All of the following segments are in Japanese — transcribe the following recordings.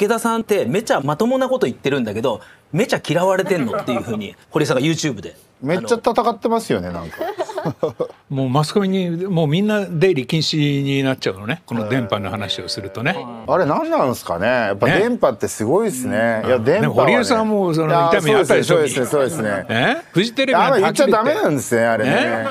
池田さんってめちゃまともなこと言ってるんだけどめちゃ嫌われてんのっていうふうに堀さんが YouTube でめっちゃ戦ってますよねなんか もうマスコミにもうみんな出入り禁止になっちゃうのねこの電波の話をするとね、あれ何なんですかねやっぱ電波ってすごいですね、ねいや電波、ね、堀江さんもその痛みあったでしょそうですねそうですね、ね、フジテレビあん言っちゃダメなんですねあれね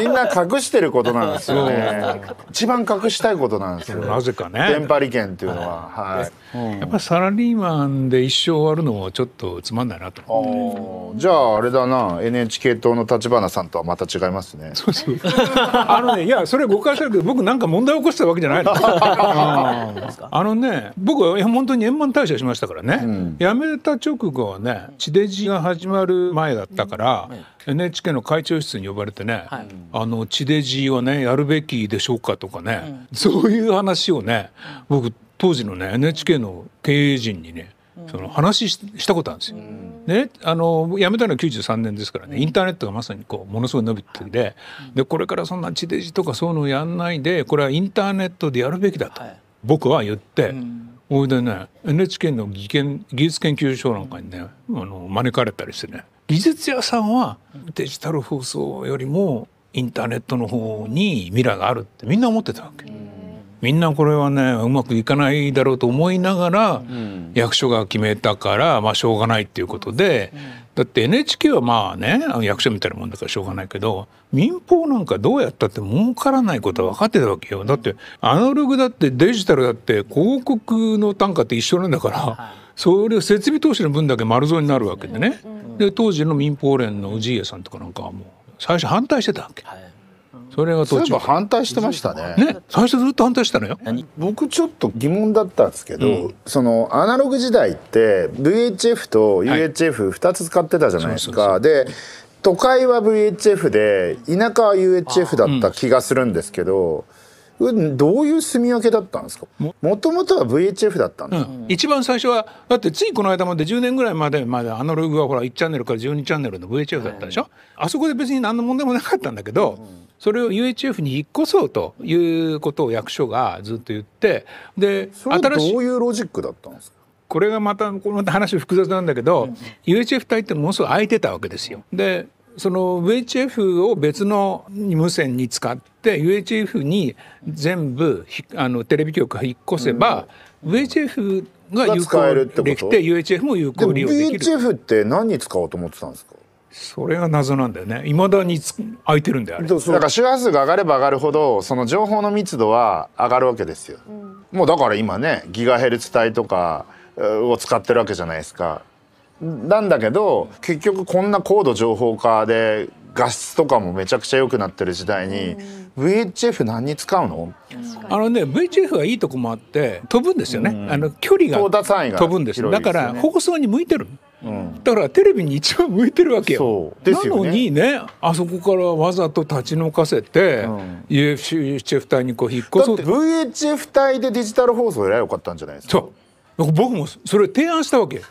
みんな隠してることなんですよね一番隠したいことなんですよなぜかね電波利権っていうのははい、うん、やっぱサラリーマンで一生終わるのはちょっとつまんないなとじゃああれだな NHK 党の立花さんとはまた違いますね。そうそう。あのね、いや、それ誤解されるけど、僕なんか問題起こしたわけじゃないの。あのね、僕は本当に円満退社しましたからね。うん、辞めた直後はね、地デジが始まる前だったから。うん NHK の会長室に呼ばれてね、はい、あの地デジはねやるべきでしょうかとかね、うん、そういう話をね僕当時のね NHK の経営陣にね、その話したことあるんですよ。うんねあの辞めたのは93年ですからねインターネットがまさにこうものすごい伸びてん、でこれからそんな地デジとかそういうのをやんないでこれはインターネットでやるべきだと、僕は言って。うんでね NHK の技研技術研究所なんかにね、うん、あの招かれたりしてね技術屋さんはデジタル放送よりもインターネットの方に未来があるってみんな思ってたわけ。みんなこれはねうまくいかないだろうと思いながら、役所が決めたからまあしょうがないっていうことで、だって NHK はまあね役所みたいなもんだからしょうがないけど民放なんかどうやったって儲からないことは分かってたわけよだってアナログだってデジタルだって広告の単価って一緒なんだから。それを設備投資の分だけ丸蔵になるわけでね、で当時の民放連の氏家さんとかなんかはもう最初反対してたわけ。はいそれが途中反対してましたねね最初ずっと反対したのよ僕ちょっと疑問だったんですけど、うん、そのアナログ時代って VHF と u h f 二つ使ってたじゃないですか、はい、で都会は VHF で田舎は UHF だった気がするんですけど、うん、どういう住み分けだったんですかもともとは VHF だったんです、うん、一番最初はだってついこの間まで10年ぐらいまでまだアナログはほら1チャンネルから12チャンネルの VHF だったでしょ、うん、あそこで別に何の問題もなかったんだけど、うんそれを UHF に引っ越そうということを役所がずっと言ってで新しいどういうロジックだったんですかこれがまたこの話複雑なんだけど、うん、UHF 帯ってものすごい空いてたわけですよ。でその u h f を別の無線に使って UHF に全部あのテレビ局が引っ越せば、うん、VHF が有効できて UHF も有効利用できる。VHF って何に使おうと思ってたんですかそれが謎なんだよね。未だにつ空いてるんだよあだから周波数が上がれば上がるほど、その情報の密度は上がるわけですよ。うん、もうだから今ね、ギガヘルツ帯とかを使ってるわけじゃないですか。なんだけど、結局こんな高度情報化で画質とかもめちゃくちゃ良くなってる時代に、うん、VHF 何に使うの？あのね VHF はいいとこもあって飛ぶんですよね。うん、あの距離が飛ぶんです。ですね、だから放送に向いてる。だからテレビに一番向いてるわけよ。よね、なのにねあそこからわざと立ち退かせて、うん、UHF 隊にこう引っ越そうって。VHF 隊でデジタル放送やりゃよかったんじゃないですか。そう僕もそれ提案したわけ いや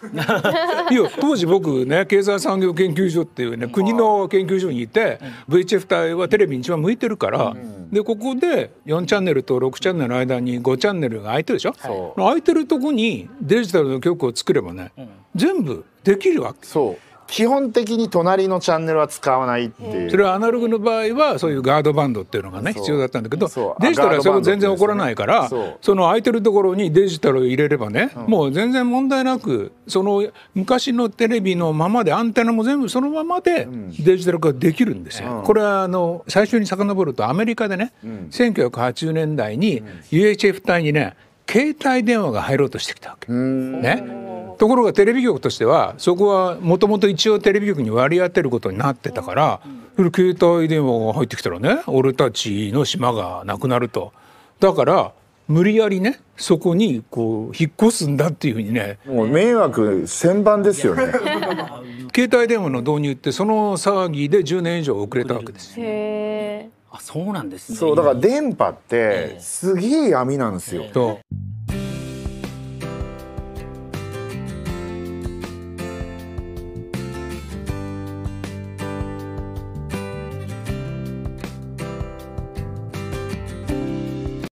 当時僕ね経済産業研究所っていうね国の研究所にいて VHF 隊はテレビに一番向いてるから、うん、でここで4チャンネルと6チャンネルの間に5チャンネルが空いてるでしょ、はい、空いてるとこにデジタルの曲を作ればね、うん、全部できるわけ。そう基本的に隣のチャンネルは使わないっていうそれはアナログの場合はそういうガードバンドっていうのがね必要だったんだけどデジタルはそれ全然起こらないからその空いてるところにデジタルを入れればね、もう全然問題なくその昔のテレビのままでアンテナも全部そのままでデジタル化できるんですよ。これはあの最初に遡るとアメリカでね、1980年代に UHF 帯にね携帯電話が入ろうとしてきたわけ。ねところがテレビ局としてはそこはもともと一応テレビ局に割り当てることになってたから、うん、携帯電話が入ってきたらね俺たちの島がなくなると。だから無理やりねそこにこう引っ越すんだっていうふうにねもう迷惑千番ですよね 携帯電話の導入ってその騒ぎで1年以上遅れたわけですへあそうなんです、ね、そうだから電波ってすげえ闇なんですよ、えー